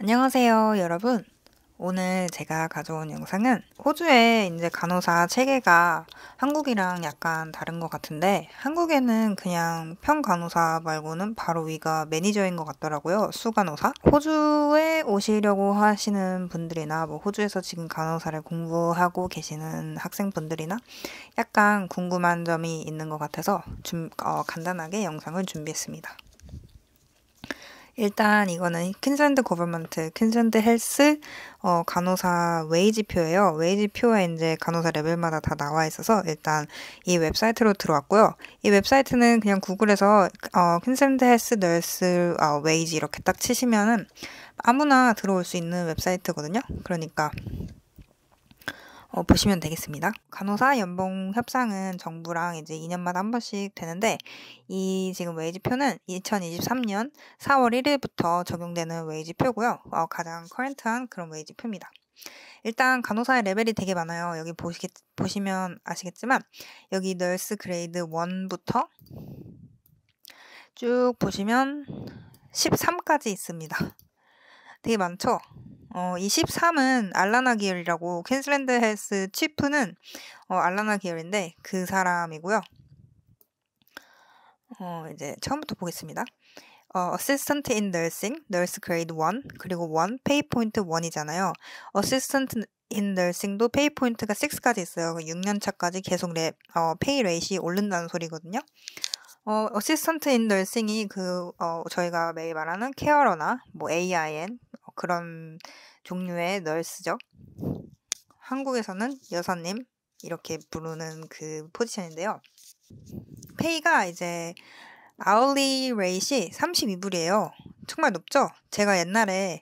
안녕하세요, 여러분. 오늘 제가 가져온 영상은 호주의 이제 간호사 체계가 한국이랑 약간 다른 것 같은데 한국에는 그냥 평 간호사 말고는 바로 위가 매니저인 것 같더라고요. 수간호사. 호주에 오시려고 하시는 분들이나 뭐 호주에서 지금 간호사를 공부하고 계시는 학생분들이나 약간 궁금한 점이 있는 것 같아서 좀, 어, 간단하게 영상을 준비했습니다. 일단 이거는 퀸샌드 거버먼트, 퀸샌드 헬스 어, 간호사 웨이지표예요. 웨이지표에 이제 간호사 레벨마다 다 나와 있어서 일단 이 웹사이트로 들어왔고요. 이 웹사이트는 그냥 구글에서 어, 퀸샌드 헬스 널스 어, 웨이지 이렇게 딱 치시면은 아무나 들어올 수 있는 웹사이트거든요. 그러니까 어, 보시면 되겠습니다. 간호사 연봉 협상은 정부랑 이제 2년마다 한 번씩 되는데 이 지금 웨이지표는 2023년 4월 1일부터 적용되는 웨이지표고요. 어, 가장 커런트한 그런 웨이지표입니다. 일단 간호사의 레벨이 되게 많아요. 여기 보시겠, 보시면 아시겠지만 여기 널스 그레이드 1부터 쭉 보시면 13까지 있습니다. 되게 많죠? 어, 23은 알라나 기열이라고 캔슬랜드 헬스 치프는 어, 알라나 기열인데 그 사람이고요. 어, 이제 처음부터 보겠습니다. 어, Assistant in Nursing, Nurse Grade 1, 그리고 1, Pay Point 1이잖아요. Assistant in Nursing도 Pay Point가 6까지 있어요. 6년 그 차까지 계속 레, 어, 페이 레이시 오른다는 소리거든요. 어, Assistant in Nursing이 그, 어, 저희가 매일 말하는 케어러나, 뭐, AIN, 어, 그런 종류의 널스죠. 한국에서는 여사님 이렇게 부르는 그 포지션인데요. 페이가 이제 아울리 레이시 32불이에요. 정말 높죠? 제가 옛날에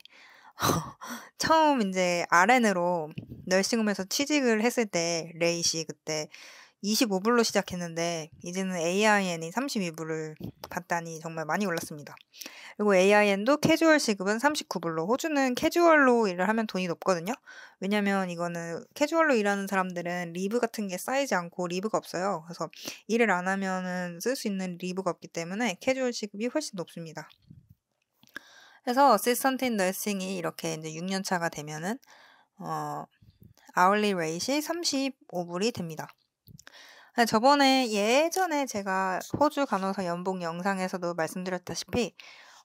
처음 이제 RN으로 널싱홈에서 취직을 했을 때 레이시 그때 25불로 시작했는데 이제는 AIN이 32불을 봤다니 정말 많이 올랐습니다. 그리고 AIN도 캐주얼 시급은 39불로 호주는 캐주얼로 일을 하면 돈이 높거든요. 왜냐면 이거는 캐주얼로 일하는 사람들은 리브 같은 게 쌓이지 않고 리브가 없어요. 그래서 일을 안 하면은 쓸 수 있는 리브가 없기 때문에 캐주얼 시급이 훨씬 높습니다. 그래서 시스턴틴 트 널싱이 이렇게 이제 6년 차가 되면은 어 아울리 레이시 35불이 됩니다. 네, 저번에 예전에 제가 호주 간호사 연봉 영상에서도 말씀드렸다시피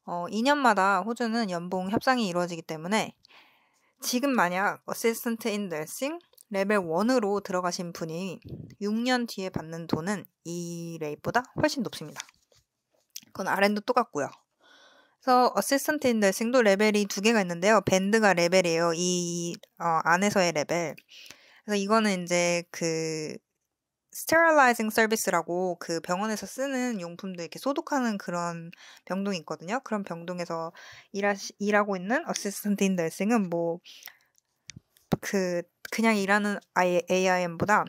어, 2년마다 호주는 연봉 협상이 이루어지기 때문에 지금 만약 어시스턴트 인 널싱 레벨 1으로 들어가신 분이 6년 뒤에 받는 돈은 이레이보다 훨씬 높습니다. 그건 아 R&도 똑같고요. 그래서 어시스턴트 인 널싱도 레벨이 두 개가 있는데요. 밴드가 레벨이에요. 이 어, 안에서의 레벨. 그래서 이거는 이제 그 스테라라이징 서비스라고 그 병원에서 쓰는 용품들 이렇게 소독하는 그런 병동이 있거든요. 그런 병동에서 일하 일하고 있는 어시스턴트 인 널싱은 뭐, 그, 그냥 일하는 AIM보다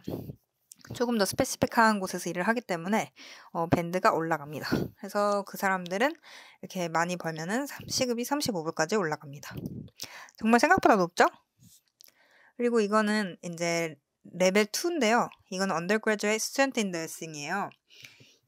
조금 더 스페시픽한 곳에서 일을 하기 때문에 어, 밴드가 올라갑니다. 그래서 그 사람들은 이렇게 많이 벌면은 시급이 35불까지 올라갑니다. 정말 생각보다 높죠? 그리고 이거는 이제 레벨 2인데요. 이건 언더그래저의 스트랜트 인 널싱이에요.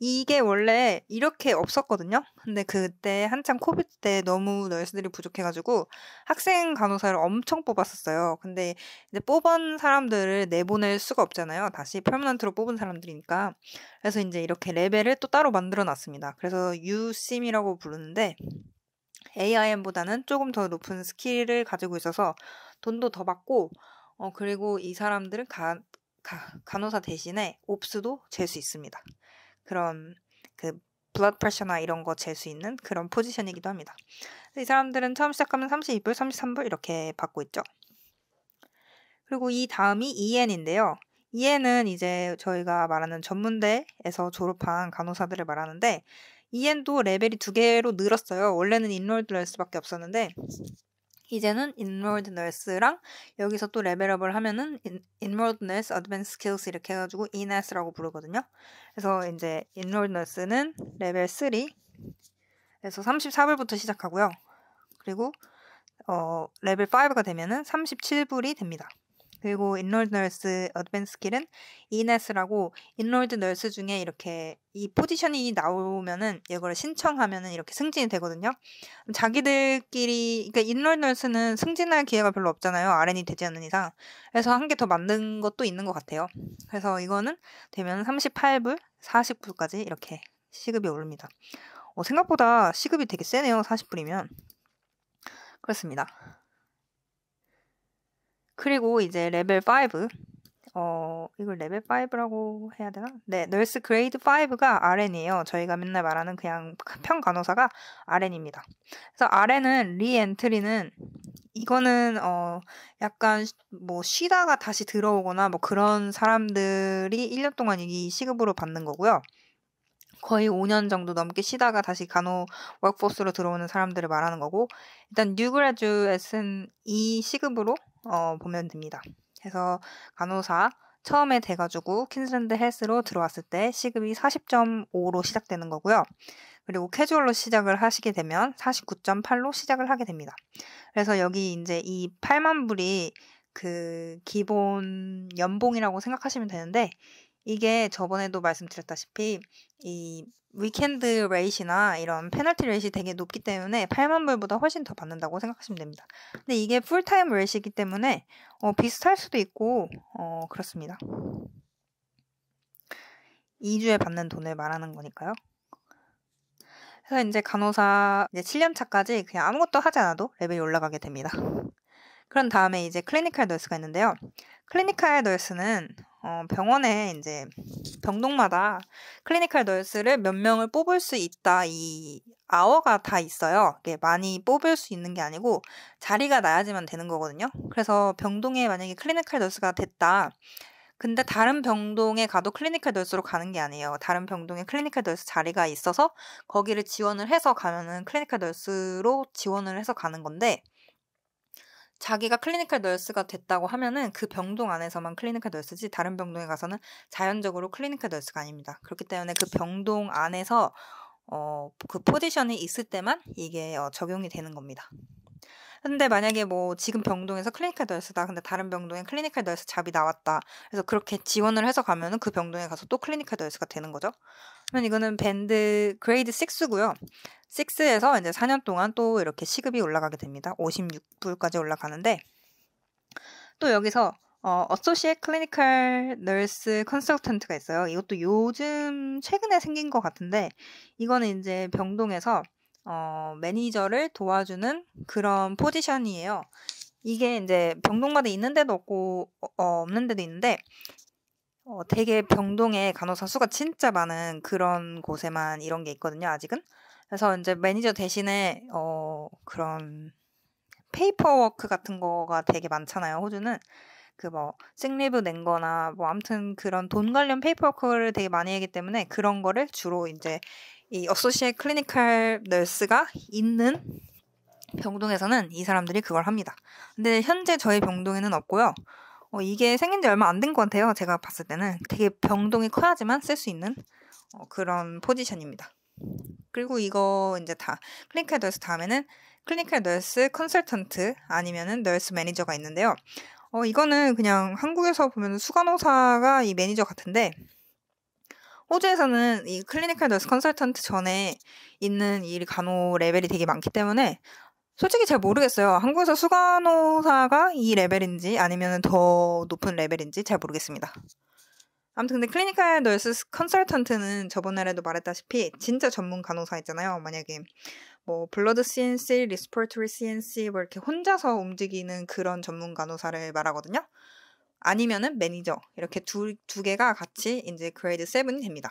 이게 음. 원래 이렇게 없었거든요. 근데 그때 한창 코비드 때 너무 널스들이 부족해가지고 학생 간호사를 엄청 뽑았었어요. 근데 이제 뽑은 사람들을 내보낼 수가 없잖아요. 다시 퍼머넌트로 뽑은 사람들이니까. 그래서 이제 이렇게 레벨을 또 따로 만들어 놨습니다. 그래서 유심이라고 부르는데 AIM보다는 조금 더 높은 스킬을 가지고 있어서 돈도 더 받고 어, 그리고 이 사람들은 가, 가, 간호사 대신에 옵스도 잴 수 있습니다. 그런 그 블러드 프레셔나 이런 거 잴 수 있는 그런 포지션이기도 합니다. 이 사람들은 처음 시작하면 32불, 33불 이렇게 받고 있죠. 그리고 이 다음이 EN인데요. EN은 이제 저희가 말하는 전문대에서 졸업한 간호사들을 말하는데 EN도 레벨이 두 개로 늘었어요. 원래는 인롤드럴 수밖에 없었는데 이제는 인롤드 널스랑 여기서 또 레벨업을 하면은 인롤드 널스 어드밴스 스킬스 이렇게 해가지고 이나스라고 부르거든요. 그래서 이제 인롤드 널스는 레벨 3에서 34불부터 시작하고요. 그리고 어, 레벨 5가 되면은 37불이 됩니다. 그리고 인롤드 널스 어드밴스 스킬은 이넷스라고 인롤드 널스 중에 이렇게 이 포지션이 나오면은 이걸 신청하면은 이렇게 승진이 되거든요. 자기들끼리 그러니까 인롤드 널스는 승진할 기회가 별로 없잖아요. RN이 되지 않는 이상. 그래서 한 개 더 만든 것도 있는 것 같아요. 그래서 이거는 되면 38불, 40불까지 이렇게 시급이 오릅니다. 어, 생각보다 시급이 되게 세네요. 40불이면. 그렇습니다. 그리고 이제 레벨 5 어, 이걸 레벨 5라고 해야 되나? 네, 널스 그레이드 5가 RN이에요. 저희가 맨날 말하는 그냥 평간호사가 RN입니다. 그래서 RN은 리엔트리는 이거는 어 약간 뭐 쉬다가 다시 들어오거나 뭐 그런 사람들이 1년 동안 이 시급으로 받는 거고요. 거의 5년 정도 넘게 쉬다가 다시 간호 워크포스로 들어오는 사람들을 말하는 거고 일단 뉴그레쥬에서이 시급으로 어, 보면 됩니다. 그래서 간호사 처음에 돼가지고 퀸슬랜드 헬스로 들어왔을 때 시급이 40.5로 시작되는 거고요. 그리고 캐주얼로 시작을 하시게 되면 49.8로 시작을 하게 됩니다. 그래서 여기 이제 이 8만 불이 그 기본 연봉이라고 생각하시면 되는데 이게 저번에도 말씀드렸다시피 이 위켄드 레이시나 이런 페널티 레이시 되게 높기 때문에 8만 불보다 훨씬 더 받는다고 생각하시면 됩니다. 근데 이게 풀타임 레이시이기 때문에 어, 비슷할 수도 있고 어, 그렇습니다. 2주에 받는 돈을 말하는 거니까요. 그래서 이제 간호사 이제 7년 차까지 그냥 아무것도 하지 않아도 레벨이 올라가게 됩니다. 그런 다음에 이제 클리니컬 널스가 있는데요. 클리니컬 널스는 어, 병원에 이제 병동마다 클리니컬 널스를 몇 명을 뽑을 수 있다 이 아워가 다 있어요. 많이 뽑을 수 있는 게 아니고 자리가 나야지만 되는 거거든요. 그래서 병동에 만약에 클리니컬 널스가 됐다. 근데 다른 병동에 가도 클리니컬 널스로 가는 게 아니에요. 다른 병동에 클리니컬 널스 자리가 있어서 거기를 지원을 해서 가면은 클리니컬 널스로 지원을 해서 가는 건데 자기가 클리니컬 널스가 됐다고 하면은 그 병동 안에서만 클리니컬 널스지 다른 병동에 가서는 자연적으로 클리니컬 널스가 아닙니다. 그렇기 때문에 그 병동 안에서 어, 그 포지션이 있을 때만 이게 어, 적용이 되는 겁니다. 근데 만약에 뭐 지금 병동에서 클리니컬 너스다. 근데 다른 병동에 클리니컬 너스 잡이 나왔다. 그래서 그렇게 지원을 해서 가면은 그 병동에 가서 또 클리니컬 너스가 되는 거죠. 그러면 이거는 밴드 그레이드 6고요. 6에서 이제 4년 동안 또 이렇게 시급이 올라가게 됩니다. 56불까지 올라가는데 또 여기서 어, 어소시에 클리니컬 널스 컨설턴트가 있어요. 이것도 요즘 최근에 생긴 것 같은데 이거는 이제 병동에서 어, 매니저를 도와주는 그런 포지션이에요. 이게 이제 병동마다 있는 데도 없고 어, 어, 없는 데도 있는데 어, 되게 병동에 간호사 수가 진짜 많은 그런 곳에만 이런 게 있거든요. 아직은 그래서 이제 매니저 대신에 어, 그런 페이퍼워크 같은 거가 되게 많잖아요. 호주는 그뭐 생리부 낸거나 뭐 아무튼 그런 돈 관련 페이퍼워크를 되게 많이 하기 때문에 그런 거를 주로 이제 이 어소시에 클리니컬 널스가 있는 병동에서는 이 사람들이 그걸 합니다. 근데 현재 저희 병동에는 없고요. 어, 이게 생긴 지 얼마 안 된 것 같아요. 제가 봤을 때는 되게 병동이 커야지만 쓸 수 있는 어, 그런 포지션입니다. 그리고 이거 이제 다 클리니컬 널스 다음에는 클리니컬 널스 컨설턴트 아니면은 널스 매니저가 있는데요. 어, 이거는 그냥 한국에서 보면 수간호사가 이 매니저 같은데 호주에서는 이 클리니컬 너스 컨설턴트 전에 있는 이 간호 레벨이 되게 많기 때문에 솔직히 잘 모르겠어요. 한국에서 수간호사가 이 레벨인지 아니면 더 높은 레벨인지 잘 모르겠습니다. 아무튼 근데 클리니컬 너스 컨설턴트는 저번에도 말했다시피 진짜 전문 간호사 있잖아요. 만약에 뭐 블러드 CNC, 리스포터리 CNC 뭐 이렇게 혼자서 움직이는 그런 전문 간호사를 말하거든요. 아니면은 매니저 이렇게 두, 두 개가 같이 이제 그레이드 7이 됩니다.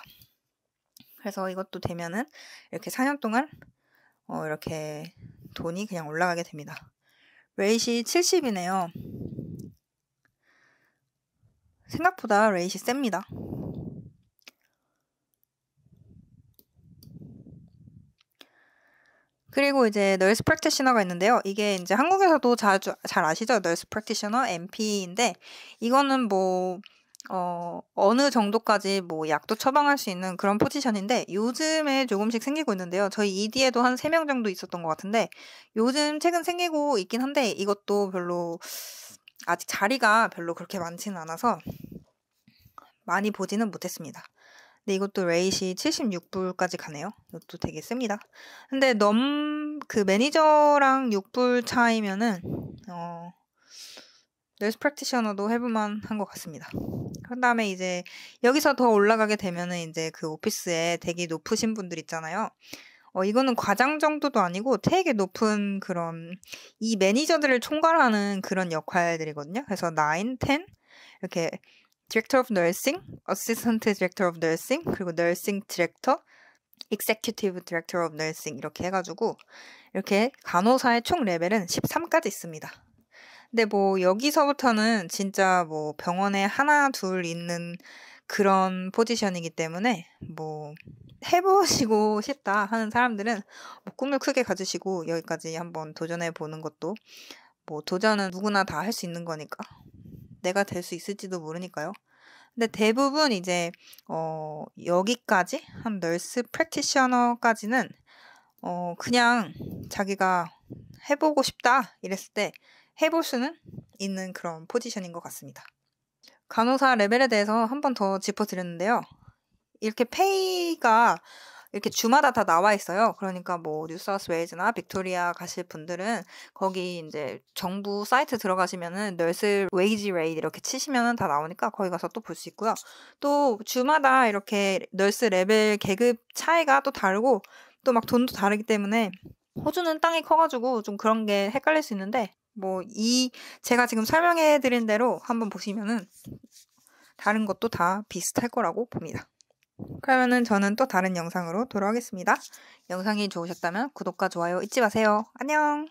그래서 이것도 되면은 이렇게 4년 동안 어, 이렇게 돈이 그냥 올라가게 됩니다. 레이시 70이네요. 생각보다 레이시 셉니다. 그리고 이제 널스 프랙티셔너가 있는데요. 이게 이제 한국에서도 자주 잘 아시죠? 널스 프랙티셔너 MP인데 이거는 뭐 어, 어느 정도까지 뭐 약도 처방할 수 있는 그런 포지션인데 요즘에 조금씩 생기고 있는데요. 저희 ED에도 한 세 명 정도 있었던 것 같은데 요즘 최근 생기고 있긴 한데 이것도 별로 아직 자리가 별로 그렇게 많지는 않아서 많이 보지는 못했습니다. 근데 이것도 레이시 76불까지 가네요. 이것도 되게 씁니다. 근데 넘, 그 매니저랑 6불 차이면은, 어, 넬스 프랙티셔너도 해볼만 한 것 같습니다. 그 다음에 이제 여기서 더 올라가게 되면은 이제 그 오피스에 되게 높으신 분들 있잖아요. 어, 이거는 과장 정도도 아니고 되게 높은 그런 이 매니저들을 총괄하는 그런 역할들이거든요. 그래서 9, 10 이렇게 디렉터 오브 t 싱 어시스턴트 디렉터 오브 a 싱 그리고 n 싱 디렉터, 익 g 큐티브 디렉터 오브 e 싱 이렇게 해가지고 이렇게 간호사의 총 레벨은 13까지 있습니다. 근데 뭐 여기서부터는 진짜 뭐 병원에 하나 둘 있는 그런 포지션이기 때문에 뭐 해보시고 싶다 하는 사람들은 뭐 꿈을 크게 가지시고 여기까지 한번 도전해 보는 것도 뭐 도전은 누구나 다 할 수 있는 거니까 내가 될 수 있을지도 모르니까요. 근데 대부분 이제 어 여기까지 한 널스 프랙티셔너까지는 어 그냥 자기가 해보고 싶다 이랬을 때 해볼 수는 있는 그런 포지션인 것 같습니다. 간호사 레벨에 대해서 한 번 더 짚어드렸는데요. 이렇게 페이가 이렇게 주마다 다 나와 있어요. 그러니까 뭐뉴사우스웨이즈나 빅토리아 가실 분들은 거기 이제 정부 사이트 들어가시면은 널스 웨이지 레이드 이렇게 치시면은 다 나오니까 거기 가서 또 볼 수 있고요. 또 주마다 이렇게 널스 레벨 계급 차이가 또 다르고 또 막 돈도 다르기 때문에 호주는 땅이 커가지고 좀 그런 게 헷갈릴 수 있는데 뭐 이 제가 지금 설명해 드린 대로 한번 보시면은 다른 것도 다 비슷할 거라고 봅니다. 그러면은 저는 또 다른 영상으로 돌아오겠습니다. 영상이 좋으셨다면 구독과 좋아요 잊지 마세요. 안녕!